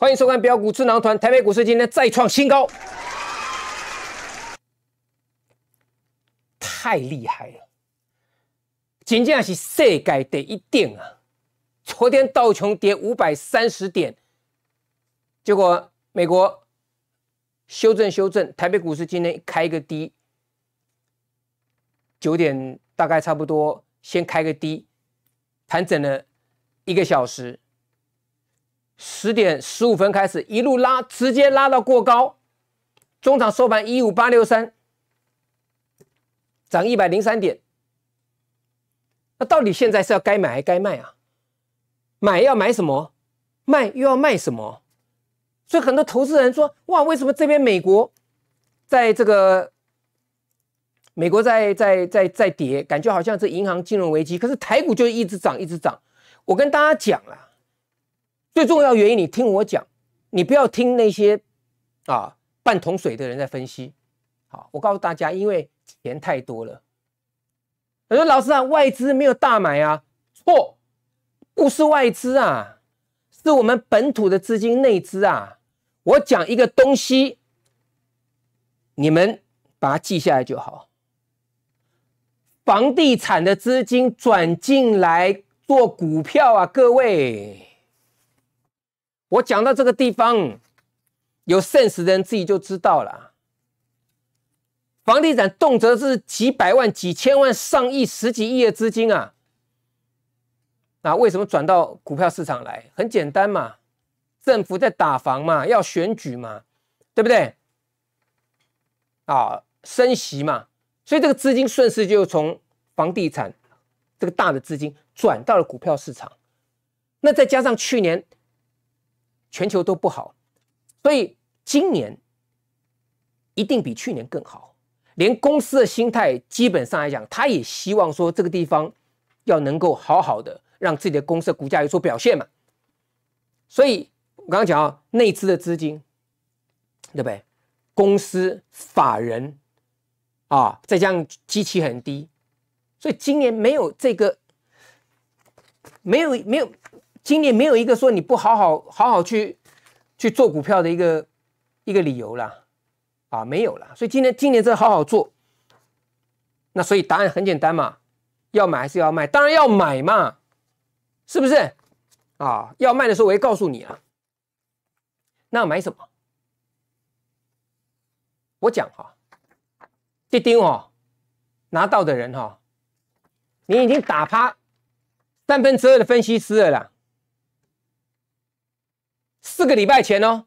欢迎收看《标股智囊团》。台北股市今天再创新高，太厉害了！简直是世界第一顶啊！昨天道琼跌五百三十点，结果美国修正修正，台北股市今天开一个低，九点大概差不多，先开个低，盘整了一个小时。十点十五分开始一路拉，直接拉到过高，中场收盘一五八六三，涨一百零三点。那到底现在是要该买还该卖啊？买要买什么？卖又要卖什么？所以很多投资人说：“哇，为什么这边美国在这个美国在在在在跌，感觉好像这银行金融危机？可是台股就一直涨，一直涨。”我跟大家讲了。最重要原因，你听我讲，你不要听那些啊半桶水的人在分析。好，我告诉大家，因为钱太多了。我说老师啊，外资没有大买啊，错，不是外资啊，是我们本土的资金内资啊。我讲一个东西，你们把它记下来就好。房地产的资金转进来做股票啊，各位。我讲到这个地方，有 Sense 的人自己就知道了。房地产动辄是几百万、几千万、上亿、十几亿的资金啊，那为什么转到股票市场来？很简单嘛，政府在打房嘛，要选举嘛，对不对？啊，升息嘛，所以这个资金顺势就从房地产这个大的资金转到了股票市场。那再加上去年。全球都不好，所以今年一定比去年更好。连公司的心态，基本上来讲，他也希望说这个地方要能够好好的让自己的公司的股价有所表现嘛。所以我刚刚讲啊，内资的资金，对不对？公司法人啊，再加上机器很低，所以今年没有这个，没有没有。今年没有一个说你不好好好好去去做股票的一个一个理由了啊，没有了。所以今年今年这好好做，那所以答案很简单嘛，要买还是要卖？当然要买嘛，是不是？啊，要卖的时候我也告诉你了，那买什么？我讲哈，这丁哦，拿到的人哈，你已经打趴三分之二的分析师了啦。四个礼拜前哦，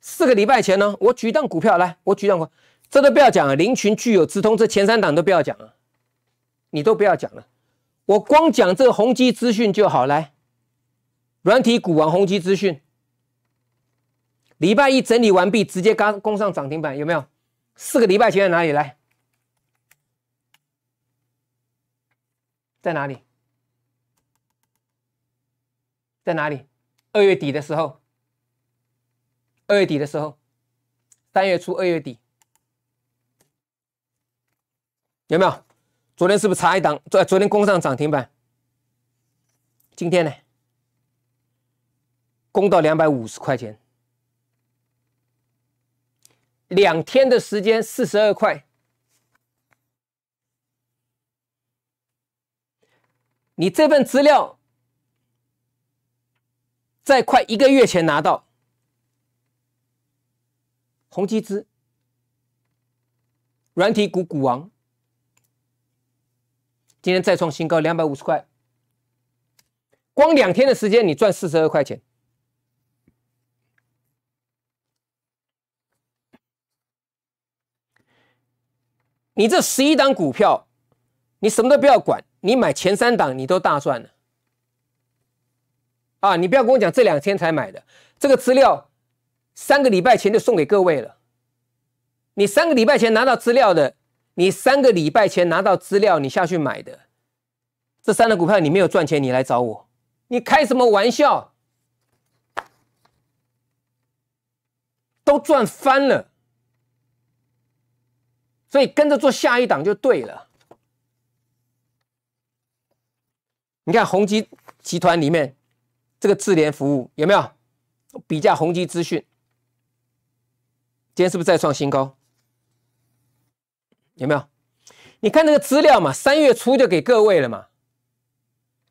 四个礼拜前哦，我举一张股票来，我举一张股，这都不要讲啊，林群具有直通这前三档都不要讲啊，你都不要讲了，我光讲这个宏基资讯就好来，软体股王宏基资讯，礼拜一整理完毕，直接刚攻上涨停板有没有？四个礼拜前在哪里？来，在哪里？在哪里？二月底的时候，二月底的时候，三月初、二月底，有没有？昨天是不是查一档？昨昨天，工上涨停板，今天呢？攻到两百五十块钱，两天的时间，四十二块，你这份资料。在快一个月前拿到，宏基资软体股股王，今天再创新高，两百五十块。光两天的时间，你赚四十二块钱。你这十一档股票，你什么都不要管，你买前三档，你都大赚了。啊！你不要跟我讲这两天才买的这个资料，三个礼拜前就送给各位了。你三个礼拜前拿到资料的，你三个礼拜前拿到资料，你下去买的这三只股票，你没有赚钱，你来找我，你开什么玩笑？都赚翻了，所以跟着做下一档就对了。你看宏基集团里面。这个智联服务有没有？比价宏基资讯，今天是不是再创新高？有没有？你看那个资料嘛，三月初就给各位了嘛。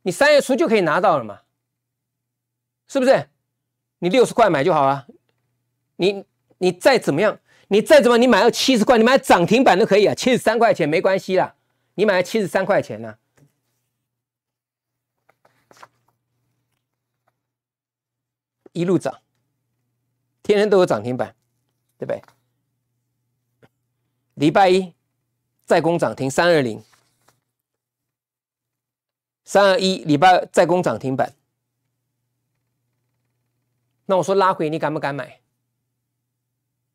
你三月初就可以拿到了嘛，是不是？你六十块买就好了。你你再怎么样，你再怎么你买到七十块，你买涨停板都可以啊，七十三块钱没关系啦，你买七十三块钱呢。一路涨，天天都有涨停板，对不对？礼拜一再攻涨停三二零三二一，礼拜二再攻涨停板。那我说拉回，你敢不敢买？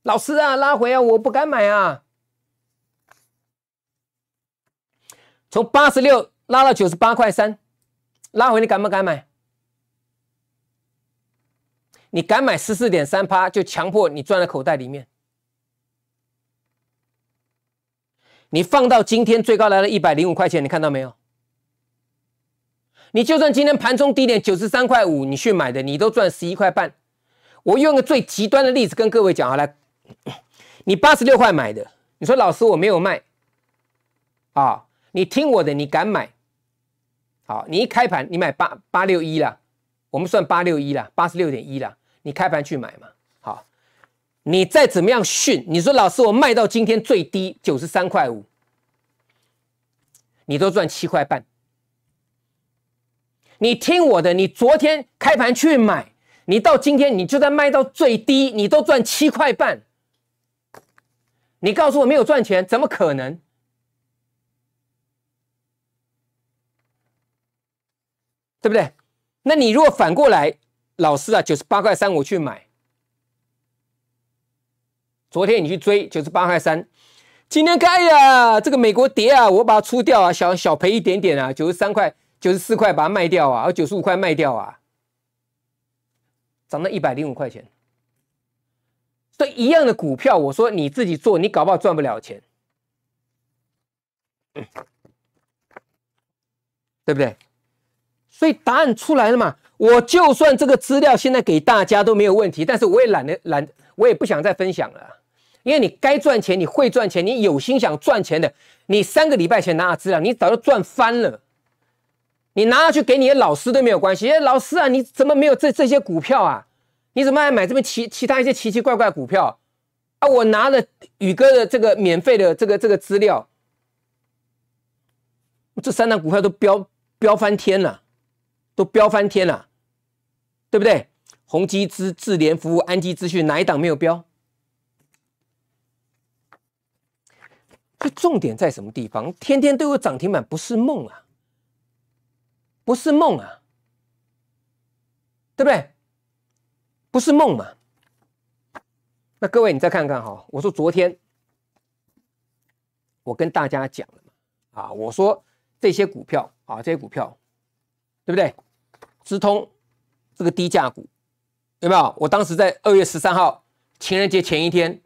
老师啊，拉回啊，我不敢买啊。从八十六拉到九十八块三，拉回你敢不敢买？你敢买十四点三趴，就强迫你赚在口袋里面。你放到今天最高来了一百零五块钱，你看到没有？你就算今天盘中低点九十三块五，你去买的，你都赚十一块半。我用个最极端的例子跟各位讲啊，来，你八十六块买的，你说老师我没有卖啊，你听我的，你敢买？好，你一开盘你买八八六一了，我们算八六一了，八十六点一了。你开盘去买嘛？好，你再怎么样训，你说老师，我卖到今天最低九十三块五，你都赚七块半。你听我的，你昨天开盘去买，你到今天你就算卖到最低，你都赚七块半。你告诉我没有赚钱，怎么可能？对不对？那你如果反过来？老师啊，九十八块三我去买。昨天你去追九十八块三，今天看呀，这个美国跌啊，我把它出掉啊，小小赔一点点啊，九十三块、九十四块把它卖掉啊，我九十五块卖掉啊，涨到一百零五块钱。所以一样的股票，我说你自己做，你搞不好赚不了钱，对不对？所以答案出来了嘛？我就算这个资料现在给大家都没有问题，但是我也懒得懒，我也不想再分享了。因为你该赚钱，你会赚钱，你有心想赚钱的，你三个礼拜前拿到资料，你早就赚翻了。你拿去给你的老师都没有关系。哎，老师啊，你怎么没有这这些股票啊？你怎么还买这么奇其他一些奇奇怪怪股票啊？我拿了宇哥的这个免费的这个这个资料，这三档股票都飙飙翻天了。都飙翻天了，对不对？宏基资智联服务、安基资讯，哪一档没有飙？这重点在什么地方？天天都有涨停板，不是梦啊，不是梦啊，对不对？不是梦嘛？那各位，你再看看哈，我说昨天我跟大家讲了嘛，啊，我说这些股票啊，这些股票。对不对？直通这个低价股有没有？我当时在二月十三号，情人节前一天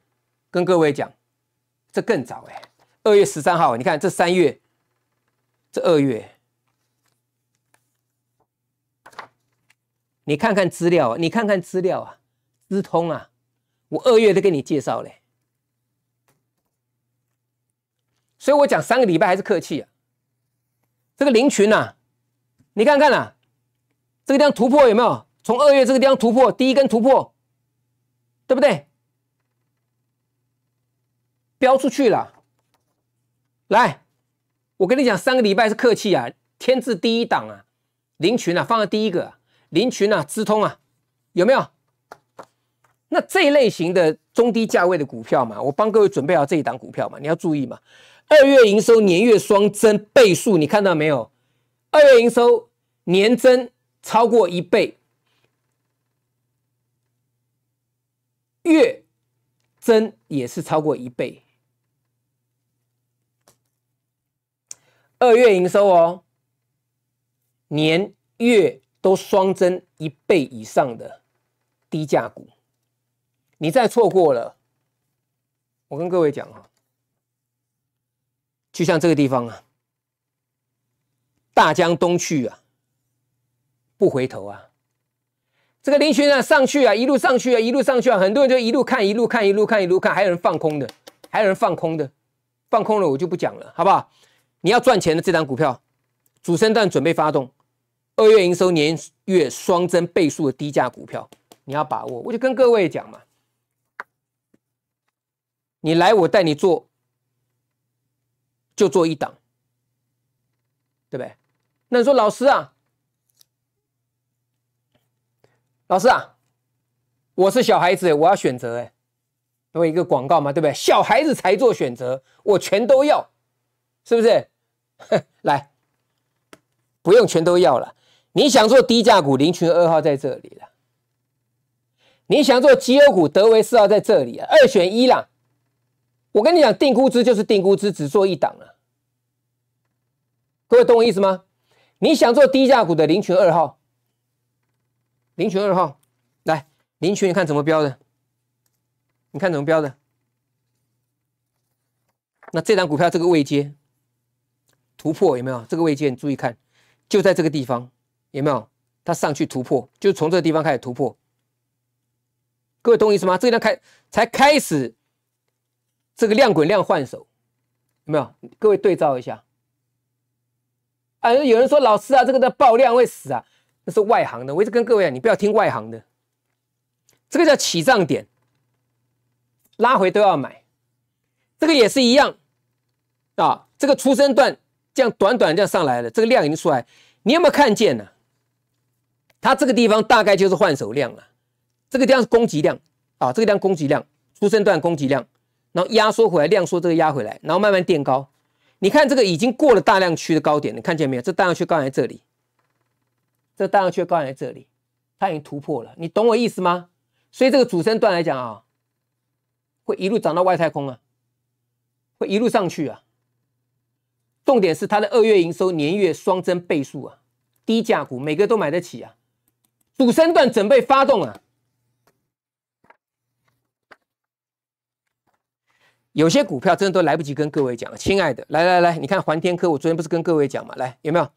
跟各位讲，这更早哎，二月十三号。你看这三月，这二月，你看看资料，你看看资料啊，资通啊，我二月都跟你介绍嘞，所以我讲三个礼拜还是客气啊，这个林群呐。你看看啊，这个地方突破有没有？从二月这个地方突破，第一根突破，对不对？飙出去了。来，我跟你讲，三个礼拜是客气啊，天字第一档啊，林群啊，放在第一个，林群啊，资通啊，有没有？那这一类型的中低价位的股票嘛，我帮各位准备好这一档股票嘛，你要注意嘛。二月营收年月双增倍数，你看到没有？二月营收。年增超过一倍，月增也是超过一倍，二月营收哦，年月都双增一倍以上的低价股，你再错过了，我跟各位讲啊，就像这个地方啊，大江东去啊。不回头啊！这个林群啊，上去啊，一路上去啊，一路上去啊，很多人就一路看，一路看，一路看，一路看，还有人放空的，还有人放空的，放空了我就不讲了，好不好？你要赚钱的这张股票，主升段准备发动，二月营收年月双增倍数的低价股票，你要把握。我就跟各位讲嘛，你来我带你做，就做一档，对不对？那你说老师啊？老师啊，我是小孩子，我要选择哎，因为一个广告嘛，对不对？小孩子才做选择，我全都要，是不是？来，不用全都要了，你想做低价股，林群二号在这里了；你想做绩优股，德维四号在这里了，二选一啦。我跟你讲，定估值就是定估值，只做一档了。各位懂我意思吗？你想做低价股的林群二号。零群二号，来零群，你看怎么标的？你看怎么标的？那这张股票这个位阶突破有没有？这个位阶你注意看，就在这个地方有没有？它上去突破，就从这个地方开始突破。各位懂意思吗？这方开才开始，这个量滚量换手有没有？各位对照一下。啊，有人说老师啊，这个的爆量会死啊。这是外行的，我一直跟各位啊，你不要听外行的。这个叫起涨点，拉回都要买，这个也是一样啊。这个出生段这样短短这样上来了，这个量已经出来，你有没有看见呢？它这个地方大概就是换手量了，这个地方是供给量啊，这个地方供给量，出生段供给量，然后压缩回来，量缩这个压回来，然后慢慢垫高。你看这个已经过了大量区的高点，你看见没有？这大量区刚才这里。这当然却高点在这里，它已经突破了，你懂我意思吗？所以这个主升段来讲啊，会一路涨到外太空啊，会一路上去啊。重点是它的二月营收年月双增倍数啊，低价股每个都买得起啊，主升段准备发动啊。有些股票真的都来不及跟各位讲了，亲爱的，来来来，你看环天科，我昨天不是跟各位讲嘛，来有没有？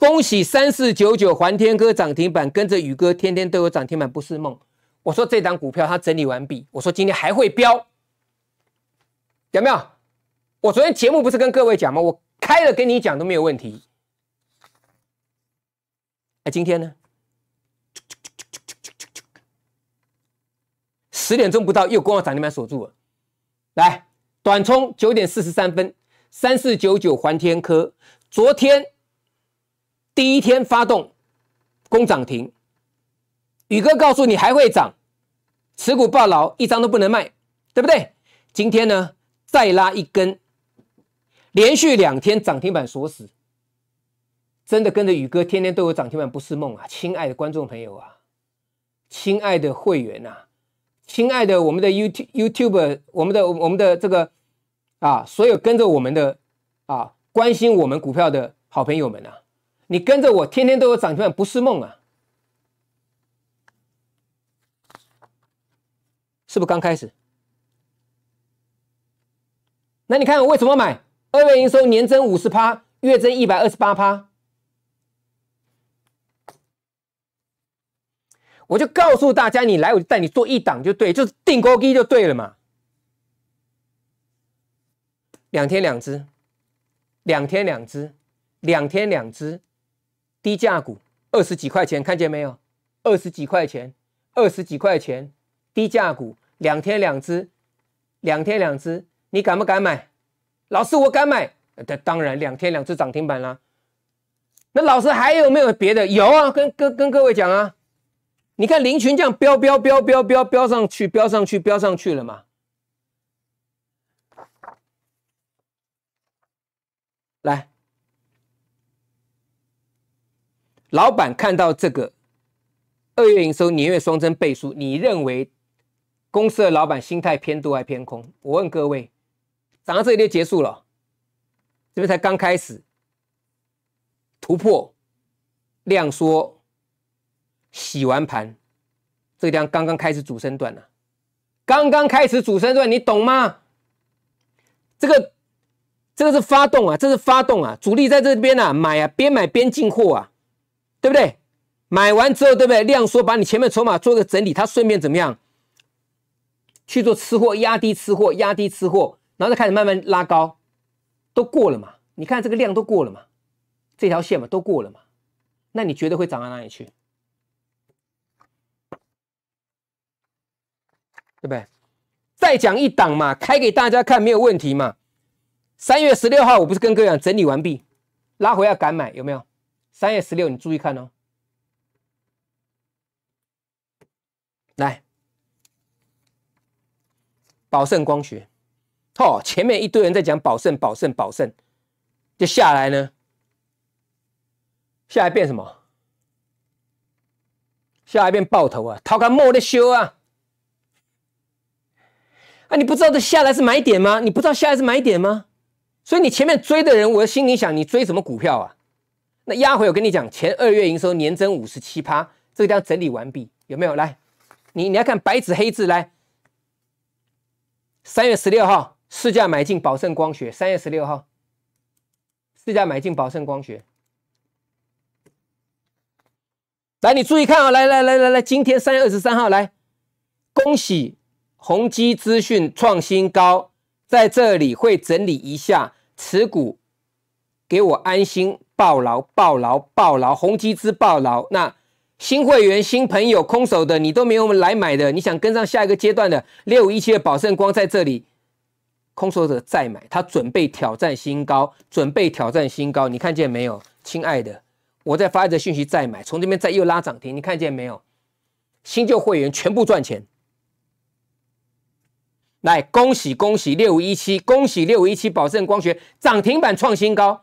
恭喜三四九九环天科涨停板，跟着宇哥天天都有涨停板不是梦。我说这档股票它整理完毕，我说今天还会飙，有没有？我昨天节目不是跟各位讲吗？我开了跟你讲都没有问题。那今天呢？十点钟不到又跟我涨停板锁住了。来，短冲九点四十三分，三四九九环天科，昨天。第一天发动攻涨停，宇哥告诉你还会涨，持股暴牢，一张都不能卖，对不对？今天呢，再拉一根，连续两天涨停板锁死，真的跟着宇哥天天都有涨停板不是梦啊！亲爱的观众朋友啊，亲爱的会员呐，亲爱的我们的 YouTube、YouTube，我们的我们的这个啊，所有跟着我们的啊，关心我们股票的好朋友们呐。你跟着我，天天都有涨板，不是梦啊！是不是刚开始？那你看我为什么买？二月营收年增五十趴，月增一百二十八趴。我就告诉大家，你来我就带你做一档就对，就是定高低就对了嘛。两天两支，两天两支，两天两支。低价股二十几块钱，看见没有？二十几块钱，二十几块钱，低价股两天两只，两天两只，你敢不敢买？老师，我敢买。那当然，两天两只涨停板了。那老师还有没有别的？有啊，跟跟跟各位讲啊，你看林群这样飙飙飙飙飙飙上去，飙上去，飙上去了嘛？来。老板看到这个二月营收年月双增倍数，你认为公司的老板心态偏多还偏空？我问各位，涨到这里就结束了？这边才刚开始突破，量缩，洗完盘，这个地方刚刚开始主升段啊，刚刚开始主升段，你懂吗？这个这个是发动啊，这是发动啊，主力在这边啊买啊，边买边进货啊。对不对？买完之后，对不对？量缩，把你前面筹码做个整理，他顺便怎么样去做吃货，压低吃货，压低吃货，然后再开始慢慢拉高，都过了嘛？你看这个量都过了嘛？这条线嘛，都过了嘛？那你觉得会涨到哪里去？对不对？再讲一档嘛，开给大家看没有问题嘛？三月十六号，我不是跟各位讲整理完毕，拉回要敢买有没有？三月十六，你注意看哦。来，宝盛光学，哦，前面一堆人在讲宝盛，宝盛，宝盛，就下来呢，下来变什么？下来变爆头啊，涛哥莫的修啊！啊，你不知道这下来是买点吗？你不知道下来是买点吗？所以你前面追的人，我心里想，你追什么股票啊？那压回，我跟你讲，前二月营收年增五十七趴，这个方整理完毕，有没有？来，你你要看白纸黑字来。三月十六号市价买进宝盛光学，三月十六号市价买进宝盛光学。来，你注意看啊！来来来来来，今天三月二十三号来，恭喜宏基资讯创新高，在这里会整理一下持股，给我安心。暴牢，暴牢，暴牢！宏基资暴牢。那新会员、新朋友，空手的你都没有来买的，你想跟上下一个阶段的六五一七的宝盛光在这里空手者再买，他准备挑战新高，准备挑战新高，你看见没有？亲爱的，我在发一则信息再买，从这边再又拉涨停，你看见没有？新旧会员全部赚钱。来，恭喜恭喜六五一七，恭喜六五一七宝盛光学涨停板创新高！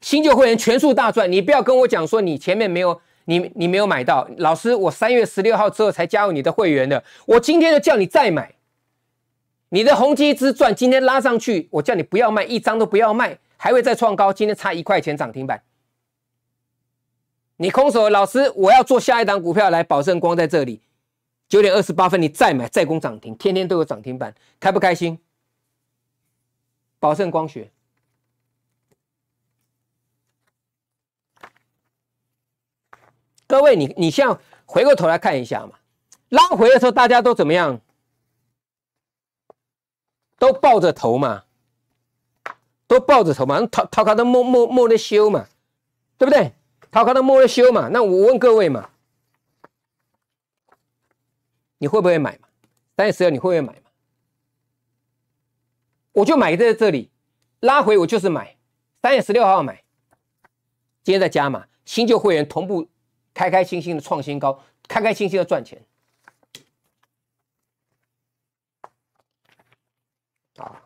新旧会员全数大赚，你不要跟我讲说你前面没有你你没有买到，老师，我三月十六号之后才加入你的会员的，我今天就叫你再买，你的宏基之赚今天拉上去，我叫你不要卖，一张都不要卖，还会再创高，今天差一块钱涨停板，你空手，老师我要做下一档股票来保证光在这里，九点二十八分你再买再攻涨停，天天都有涨停板，开不开心？保证光学。各位，你你像回过头来看一下嘛，拉回的时候大家都怎么样？都抱着头嘛，都抱着头嘛，逃逃卡都默默默的修嘛，对不对？逃看都默的修嘛，那我问各位嘛，你会不会买嘛？三月十六你会不会买嘛？我就买在这里，拉回我就是买，三月十六号买，今天再加嘛，新旧会员同步。开开心心的创新高，开开心心的赚钱，啊！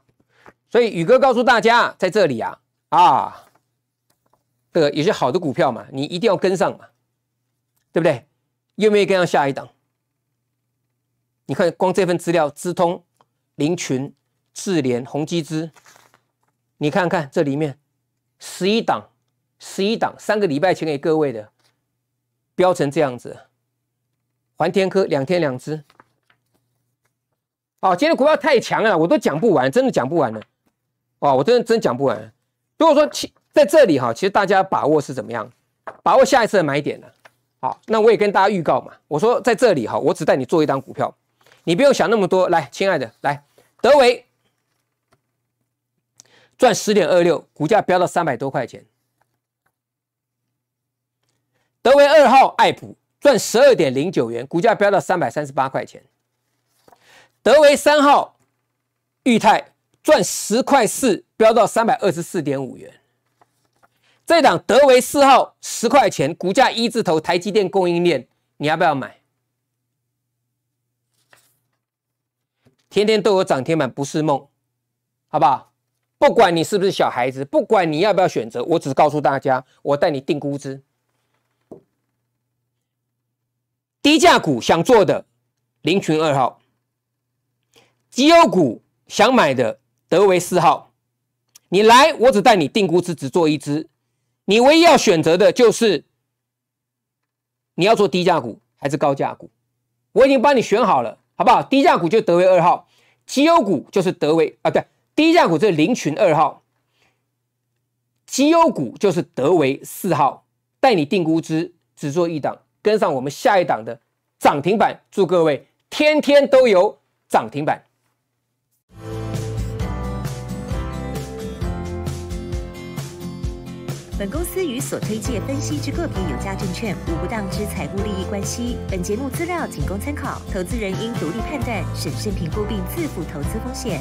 所以宇哥告诉大家，在这里啊，啊的有些好的股票嘛，你一定要跟上嘛，对不对？不没有跟上下一档？你看，光这份资料，资通、林群、智联、宏基资，你看看这里面十一档，十一档，三个礼拜前给各位的。飙成这样子，环天科两天两只，哦，今天股票太强了，我都讲不完，真的讲不完了，哦，我真的真讲不完。如果说其在这里哈，其实大家把握是怎么样，把握下一次的买点呢？好，那我也跟大家预告嘛，我说在这里哈，我只带你做一张股票，你不用想那么多。来，亲爱的，来，德维赚十点二六，股价飙到三百多块钱。德为二号爱普赚十二点零九元，股价飙到三百三十八块钱。德为三号裕泰赚十块四，飙到三百二十四点五元。这档德为四号十块钱，股价一字头，台积电供应链，你要不要买？天天都有涨停板，不是梦，好不好？不管你是不是小孩子，不管你要不要选择，我只告诉大家，我带你定估值。低价股想做的林群二号，绩优股想买的德维四号，你来我只带你定估值，只做一只。你唯一要选择的就是你要做低价股还是高价股，我已经帮你选好了，好不好？低价股就德维二号，绩优股就是德维啊，对，低价股是林群二号，绩优股就是德维四号，带你定估值，只做一档。跟上我们下一档的涨停板，祝各位天天都有涨停板。本公司与所推介分析之个别有价证券无不当之财务利益关系。本节目资料仅供参考，投资人应独立判断、审慎评估并自负投资风险。